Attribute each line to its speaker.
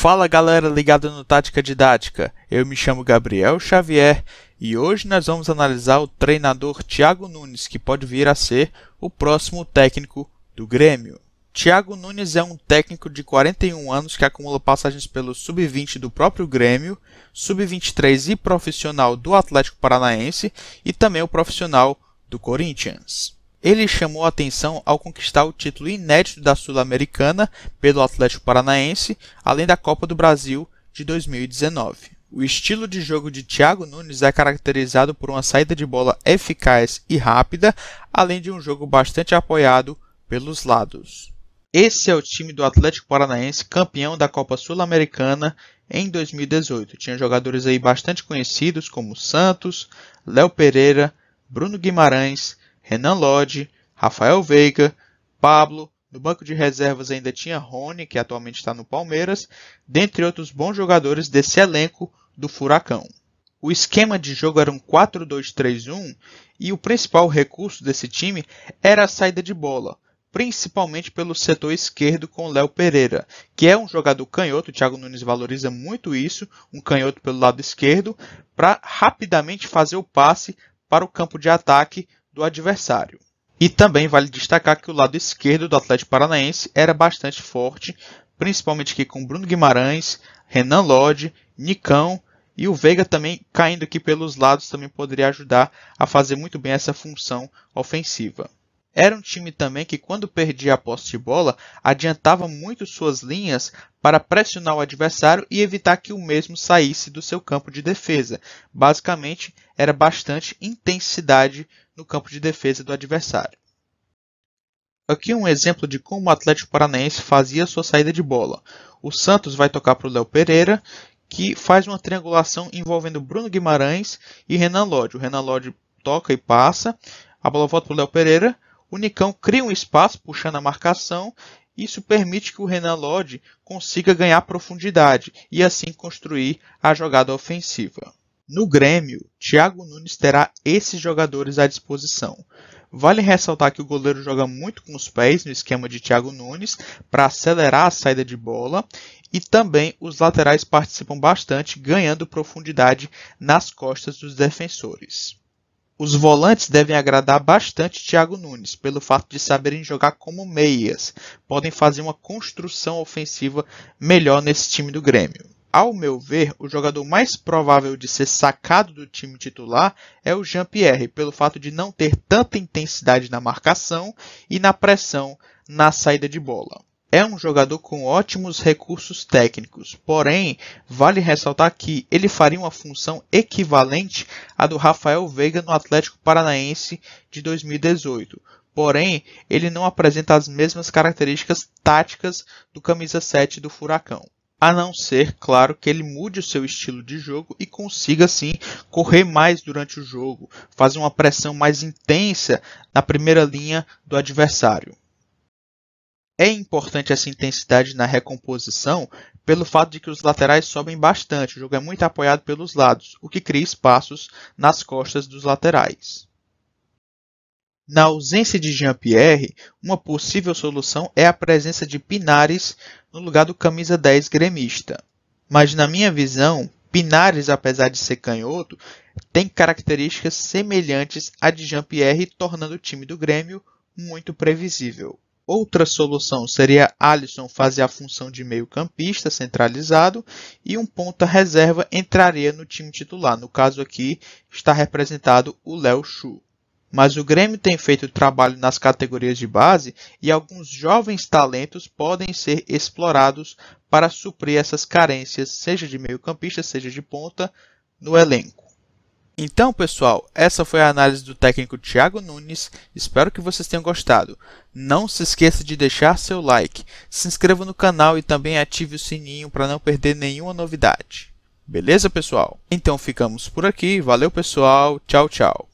Speaker 1: Fala galera ligada no Tática Didática, eu me chamo Gabriel Xavier e hoje nós vamos analisar o treinador Thiago Nunes, que pode vir a ser o próximo técnico do Grêmio. Thiago Nunes é um técnico de 41 anos que acumula passagens pelo sub-20 do próprio Grêmio, sub-23 e profissional do Atlético Paranaense e também o profissional do Corinthians. Ele chamou atenção ao conquistar o título inédito da Sul-Americana pelo Atlético Paranaense, além da Copa do Brasil de 2019. O estilo de jogo de Thiago Nunes é caracterizado por uma saída de bola eficaz e rápida, além de um jogo bastante apoiado pelos lados. Esse é o time do Atlético Paranaense, campeão da Copa Sul-Americana em 2018. Tinha jogadores aí bastante conhecidos como Santos, Léo Pereira, Bruno Guimarães, Renan Lodge, Rafael Veiga, Pablo, no banco de reservas ainda tinha Rony, que atualmente está no Palmeiras, dentre outros bons jogadores desse elenco do Furacão. O esquema de jogo era um 4-2-3-1 e o principal recurso desse time era a saída de bola, principalmente pelo setor esquerdo com Léo Pereira, que é um jogador canhoto, o Thiago Nunes valoriza muito isso, um canhoto pelo lado esquerdo, para rapidamente fazer o passe para o campo de ataque do adversário. E também vale destacar que o lado esquerdo do Atlético Paranaense era bastante forte, principalmente aqui com Bruno Guimarães, Renan Lodge, Nicão e o Veiga também caindo aqui pelos lados também poderia ajudar a fazer muito bem essa função ofensiva. Era um time também que, quando perdia a posse de bola, adiantava muito suas linhas para pressionar o adversário e evitar que o mesmo saísse do seu campo de defesa. Basicamente, era bastante intensidade no campo de defesa do adversário. Aqui um exemplo de como o Atlético Paranaense fazia sua saída de bola. O Santos vai tocar para o Léo Pereira, que faz uma triangulação envolvendo Bruno Guimarães e Renan Lodge. O Renan Lodge toca e passa, a bola volta para o Léo Pereira, o Nicão cria um espaço puxando a marcação, isso permite que o Renan Lodge consiga ganhar profundidade e assim construir a jogada ofensiva. No Grêmio, Thiago Nunes terá esses jogadores à disposição. Vale ressaltar que o goleiro joga muito com os pés no esquema de Thiago Nunes para acelerar a saída de bola e também os laterais participam bastante, ganhando profundidade nas costas dos defensores. Os volantes devem agradar bastante Thiago Nunes pelo fato de saberem jogar como meias, podem fazer uma construção ofensiva melhor nesse time do Grêmio. Ao meu ver, o jogador mais provável de ser sacado do time titular é o Jean-Pierre, pelo fato de não ter tanta intensidade na marcação e na pressão na saída de bola. É um jogador com ótimos recursos técnicos, porém, vale ressaltar que ele faria uma função equivalente à do Rafael Veiga no Atlético Paranaense de 2018, porém ele não apresenta as mesmas características táticas do camisa 7 do Furacão a não ser, claro, que ele mude o seu estilo de jogo e consiga assim correr mais durante o jogo, fazer uma pressão mais intensa na primeira linha do adversário. É importante essa intensidade na recomposição pelo fato de que os laterais sobem bastante, o jogo é muito apoiado pelos lados, o que cria espaços nas costas dos laterais. Na ausência de Jean-Pierre, uma possível solução é a presença de Pinares no lugar do camisa 10 gremista. Mas na minha visão, Pinares, apesar de ser canhoto, tem características semelhantes à de Jean-Pierre, tornando o time do Grêmio muito previsível. Outra solução seria Alisson fazer a função de meio-campista centralizado e um ponta reserva entraria no time titular. No caso aqui, está representado o Léo Chu mas o Grêmio tem feito trabalho nas categorias de base e alguns jovens talentos podem ser explorados para suprir essas carências, seja de meio-campista, seja de ponta, no elenco. Então, pessoal, essa foi a análise do técnico Thiago Nunes. Espero que vocês tenham gostado. Não se esqueça de deixar seu like, se inscreva no canal e também ative o sininho para não perder nenhuma novidade. Beleza, pessoal? Então ficamos por aqui. Valeu, pessoal. Tchau, tchau.